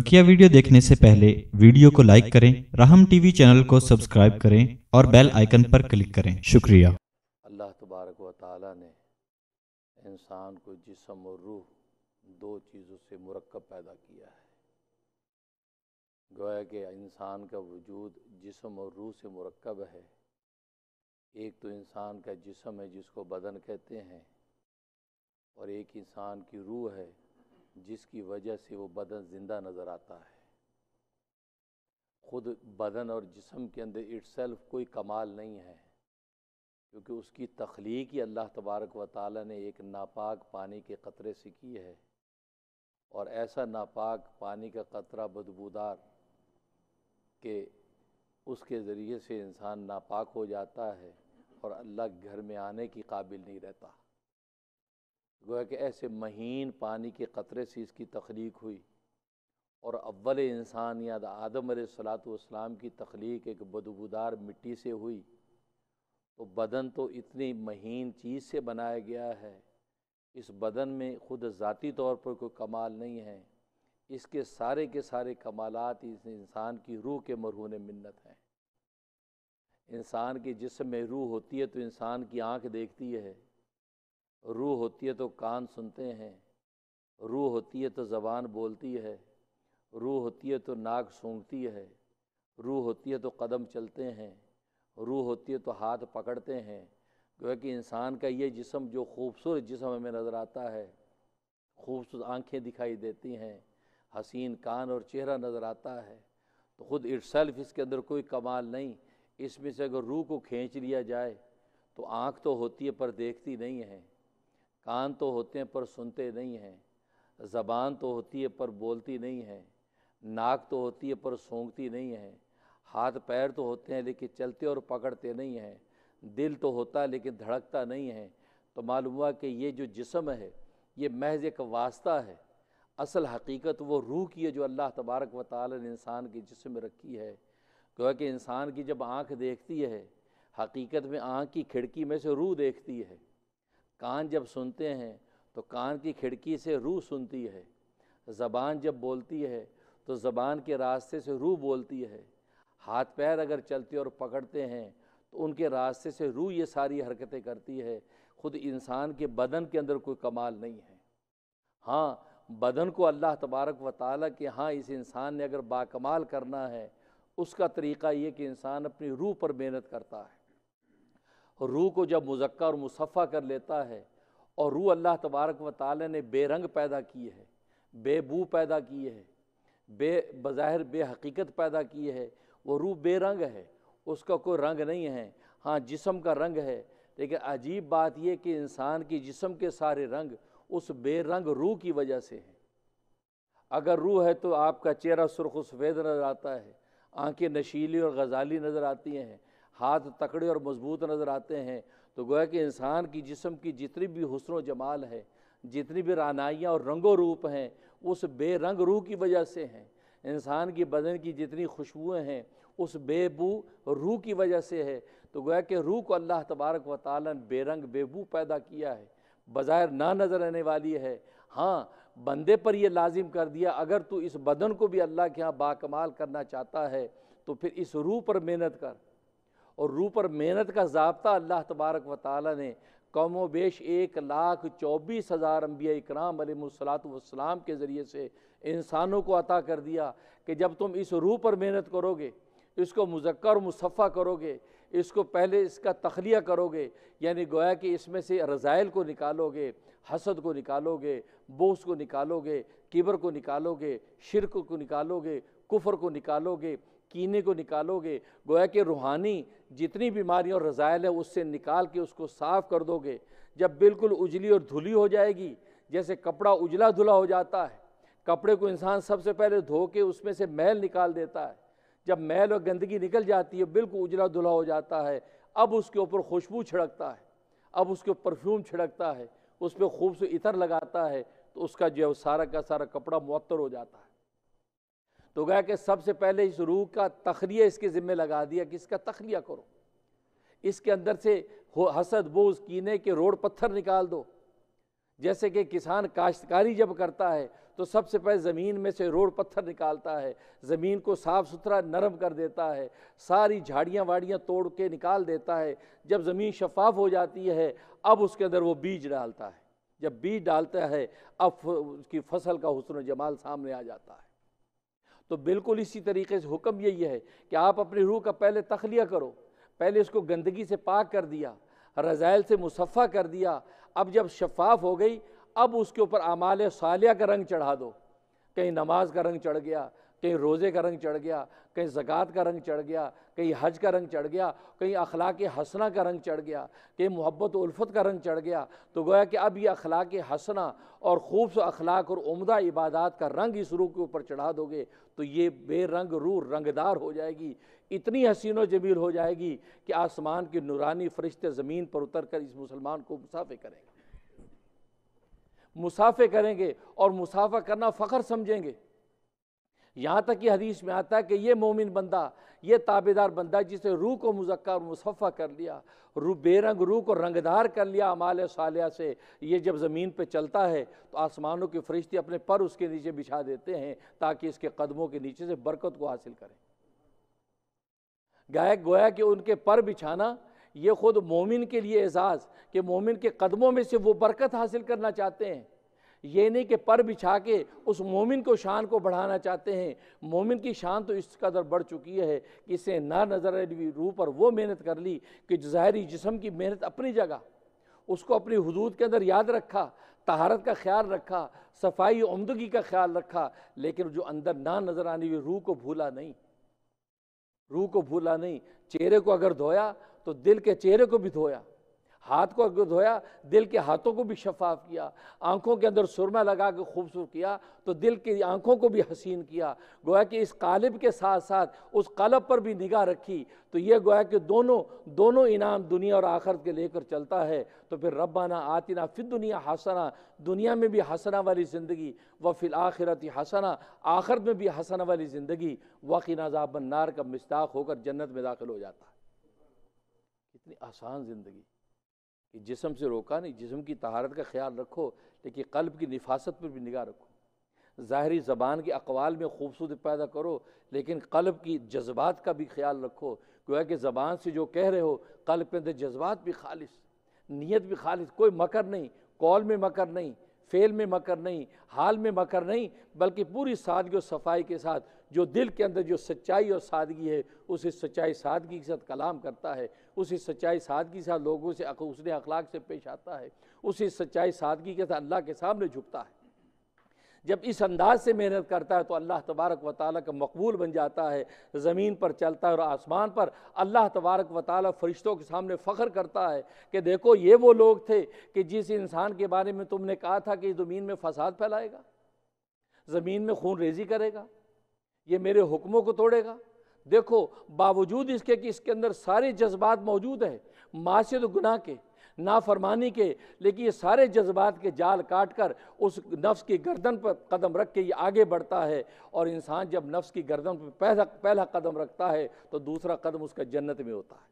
बकिया वीडियो देखने से पहले वीडियो को लाइक करें राहम टीवी चैनल को सब्सक्राइब करें और बेल आइकन पर क्लिक करें शुक्रिया अल्लाह तबारक व ने इंसान को जिसम और रूह दो चीज़ों से मरकब पैदा किया है गोया कि इंसान का वजूद जिसम और रूह से मरकब है एक तो इंसान का जिसम है जिसको बदन कहते हैं और एक इंसान की रूह है जिसकी वजह से वो बदन ज़िंदा नज़र आता है ख़ुद बदन और जिसम के अंदर सेल्फ कोई कमाल नहीं है क्योंकि उसकी तख्लीक ही अल्लाह तबारक व ताली ने एक नापाक पानी के क़तरे से की है और ऐसा नापाक पानी का कतरा बदबूदार के उसके ज़रिए से इंसान नापाक हो जाता है और अल्लाह घर में आने की काबिल नहीं रहता गोया कि ऐसे महीन पानी के क़तरे से इसकी तख्लीक हुई और अव्वल इंसान याद आदम सलातम की तख्लीक एक बदबूदार मिट्टी से हुई तो बदन तो इतनी महीन चीज़ से बनाया गया है इस बदन में खुद ज़ाती तौर पर कोई कमाल नहीं है इसके सारे के सारे कमालात इस इंसान की रूह के मरहून मन्नत हैं इंसान की जिसम में रूह होती है तो इंसान की आँख देखती है रूह होती है तो कान सुनते हैं रूह होती है तो ज़बान बोलती है रूह होती है तो नाक सूंघती है रूह होती है तो कदम चलते हैं रूह होती है तो हाथ पकड़ते हैं क्योंकि इंसान का ये जिसम जो खूबसूरत जिसम हमें नज़र आता है खूबसूरत आंखें दिखाई देती हैं हसीन कान और चेहरा नज़र आता है तो ख़ुद इट्सल्फ इसके अंदर कोई कमाल नहीं इसमें से अगर रूह को खींच लिया जाए तो आँख तो होती है पर देखती नहीं है कान तो होते हैं पर सुनते नहीं हैं ज़बान तो होती है पर बोलती नहीं है नाक तो होती है पर सूंघती नहीं है हाथ पैर तो होते हैं लेकिन चलते और पकड़ते नहीं हैं दिल तो होता है लेकिन धड़कता नहीं है तो मालूम हुआ कि ये जो जिसम है ये महज एक वास्ता है असल हकीकत वो रूह की है जो अल्लाह तबारक व ताल ने इंसान के जिसम में रखी है क्योंकि इंसान की जब आँख देखती है हकीकत में आँख की खिड़की में से रूह देखती है कान जब सुनते हैं तो कान की खिड़की से रूह सुनती है ज़बान जब बोलती है तो ज़बान के रास्ते से रूह बोलती है हाथ पैर अगर चलते और पकड़ते हैं तो उनके रास्ते से रूह ये सारी हरकतें करती है ख़ुद इंसान के बदन के अंदर कोई कमाल नहीं है हाँ बदन को अल्लाह तबारक व ताली के हाँ इस इंसान ने अगर बाकमाल करना है उसका तरीक़ा ये कि इंसान अपनी रूह पर मेहनत करता है और रूह को जब मुजक्का और मुसफ़ा कर लेता है और रूह अल्लाह तबारक व ताली ने बेरंग पैदा की है बेबू पैदा की है बे बज़ाहिर बेहकीकत पैदा की है वो रूह बेरंग है उसका कोई रंग नहीं है हाँ जिसम का रंग है लेकिन अजीब बात यह कि इंसान की जिसम के सारे रंग उस बेरंग रूह की वजह से हैं अगर रूह है तो आपका चेहरा सुरख सफ़ेद नज़र आता है आंखें नशीली और गजाली नज़र आती हैं हाथ तकड़े और मजबूत नज़र आते हैं तो गोया कि इंसान की जिसम की जितनी भी हसन जमाल है जितनी भी रानाइयाँ और रंगो रूप हैं उस बेरंग रूह की वजह से हैं इंसान की बदन की जितनी खुशबुएँ हैं उस बेबू रूह की वजह से है तो गोया कि रूह को अल्लाह तबारक व ताली बेरंग बेबू पैदा किया है बज़ाहिर ना नज़र आने वाली है हाँ बंदे पर यह लाजिम कर दिया अगर तू इस बदन को भी अल्लाह के यहाँ बाकमाल करना चाहता है तो फिर इस रूह पर मेहनत कर और रू पर मेहनत का जबता अल्लाह तबारक व ताली ने कमो बेश एक लाख चौबीस हज़ार अम्बिया इकराम अलमसलातम के ज़रिए से इंसानों को अता कर दिया कि जब तुम इस रूह पर मेहनत करोगे इसको मुजक्र मुसफ़ा करोगे इसको पहले इसका तखलिया करोगे यानी गोया कि इसमें से रज़ाइल को निकालोगे हसद को निकालोगे बोस को निकालोगे किबर को निकालोगे शिरक को निकालोगे कुफर को निकालोगे कीने को निकालोगे गोया कि रूहानी जितनी बीमारियों और रजायल है उससे निकाल के उसको साफ़ कर दोगे जब बिल्कुल उजली और धुली हो जाएगी जैसे कपड़ा उजला धुला हो जाता है कपड़े को इंसान सबसे पहले धो के उसमें से मैल निकाल देता है जब मैल और गंदगी निकल जाती है बिल्कुल उजला धुला हो जाता है अब उसके ऊपर खुशबू छिड़कता है अब उसके परफ्यूम छिड़कता है उस पर खूबसूरत इतर लगाता है तो उसका जो है सारा का सारा कपड़ा मअतर हो जाता है तो गया कि सबसे पहले इस रूह का तखरिया इसके ज़िम्मे लगा दिया कि इसका तखरिया करो इसके अंदर से हसद बोझ कीने के रोड पत्थर निकाल दो जैसे कि किसान काश्तकारी जब करता है तो सबसे पहले ज़मीन में से रोड पत्थर निकालता है ज़मीन को साफ़ सुथरा नरम कर देता है सारी झाड़ियाँ वाड़ियाँ तोड़ के निकाल देता है जब ज़मीन शफाफ हो जाती है अब उसके अंदर वो बीज डालता है जब बीज डालता है अब उसकी फसल का हसन जमाल सामने आ जाता है तो बिल्कुल इसी तरीके से हुक्म यही है कि आप अपनी रूह का पहले तखलिया करो पहले इसको गंदगी से पाक कर दिया रज़ाइल से मुसफ़ा कर दिया अब जब शफाफ हो गई अब उसके ऊपर आमाल सालिया का रंग चढ़ा दो कहीं नमाज का रंग चढ़ गया कहीं रोज़े का रंग चढ़ गया कहीं ज़क़़त का रंग चढ़ गया कहीं हज का रंग चढ़ गया कहीं अखलाक हसना का रंग चढ़ गया कहीं मोहब्बत उल्फत का रंग चढ़ गया तो गोया कि अब ये अखलाक हसना और खूब अखलाक और उमदा इबादत का रंग इस रूह के ऊपर चढ़ा दोगे तो ये बेरंग रू रंगदार हो जाएगी इतनी हसीनो जमील हो जाएगी कि आसमान के नुरानी फरिश्ते ज़मीन पर उतर कर इस मुसलमान को मुसाफे करेंगे मुसाफे करेंगे और मुसाफा करना फ़ख्र समझेंगे यहाँ तक कि हदीस में आता है कि ये मोमिन बंदा ये ताबेदार बंदा जिसने रूह को मुजक्का और मुसफ़ा कर लिया रू बेरंग रूह को रंगदार कर लिया अमाल सालिया से ये जब ज़मीन पर चलता है तो आसमानों के फरिश्ते अपने पर उसके नीचे बिछा देते हैं ताकि इसके कदमों के नीचे से बरकत को हासिल करें गायक गोया कि उनके पर बिछाना ये ख़ुद मोमिन के लिए एजाज़ कि मोमिन के कदमों में से वो बरकत हासिल करना चाहते हैं ये नहीं कि पर बिछा के उस मोमिन को शान को बढ़ाना चाहते हैं मोमिन की शान तो इस कदर बढ़ चुकी है कि इसे ना नजर रूह पर वो मेहनत कर ली कि ज़ाहरी जिसम की मेहनत अपनी जगह उसको अपनी हदूद के अंदर याद रखा तहारत का ख्याल रखा सफाई उमदगी का ख्याल रखा लेकिन जो अंदर ना नज़र आने हुई रूह को भूला नहीं रूह को भूला नहीं चेहरे को अगर धोया तो दिल के चेहरे को भी धोया हाथ को अगर धोया दिल के हाथों को भी शफाफ किया आंखों के अंदर सुरमा लगा के खूबसूरत किया तो दिल की आंखों को भी हसीन किया गोया कि इस कालिब के साथ साथ उस कलब पर भी निगाह रखी तो ये गोया कि दोनों दोनों इनाम दुनिया और आखरत के लेकर चलता है तो फिर रब्बाना आतिना फिर दुनिया हसना दुनिया में भी हसना वाली ज़िंदगी व फिल आखिरत हसना आखिरत में भी हसना वाली ज़िंदगी वकी नजाबन्नार का मिस्ताक होकर जन्नत में दाखिल हो जाता है कितनी आसान ज़िंदगी कि जिसम से रोका नहीं जिसम की तहारत का ख्याल रखो लेकिन कल्ब की निफासत पर भी निगाह रखो ज़ाहरी ज़बान के अकवाल में खूबसूरत पैदा करो लेकिन कल्ब की जज्बात का भी ख्याल रखो गोया कि ज़बान से जो कह रहे हो कल्ब के अंदर जज्बात भी खालिश नीयत भी खालिश कोई मकर नहीं कॉल में मकर नहीं फेल में मकर नहीं हाल में मकर नहीं बल्कि पूरी सादगी और सफाई के साथ जो दिल के अंदर जो सच्चाई और सादगी है उसी सच्चाई सादगी के साथ कलाम करता है उसी सच्चाई सादगी के साथ लोगों से उसने अखलाक से पेश आता है उसी सच्चाई सादगी के साथ अल्लाह के सामने झुकता है जब इस अंदाज से मेहनत करता है तो अल्लाह तबारक व ताली का मकबूल बन जाता है ज़मीन पर चलता है और आसमान पर अल्लाह तबारक व ताली फ़रिश्तों के सामने फ़ख्र करता है कि देखो ये वो लोग थे कि जिस इंसान के बारे में तुमने कहा था कि ज़मीन में फसाद फैलाएगा ज़मीन में खून रेजी करेगा ये मेरे हुक्मों को तोड़ेगा देखो बावजूद इसके कि इसके अंदर सारे जज्बात मौजूद हैं माशद गुनाह के नाफरमानी के लेकिन ये सारे जज्बात के जाल काट कर उस नफ्स की गर्दन पर कदम रख के ये आगे बढ़ता है और इंसान जब नफ्स की गर्दन पर पहला पहला कदम रखता है तो दूसरा कदम उसका जन्नत में होता है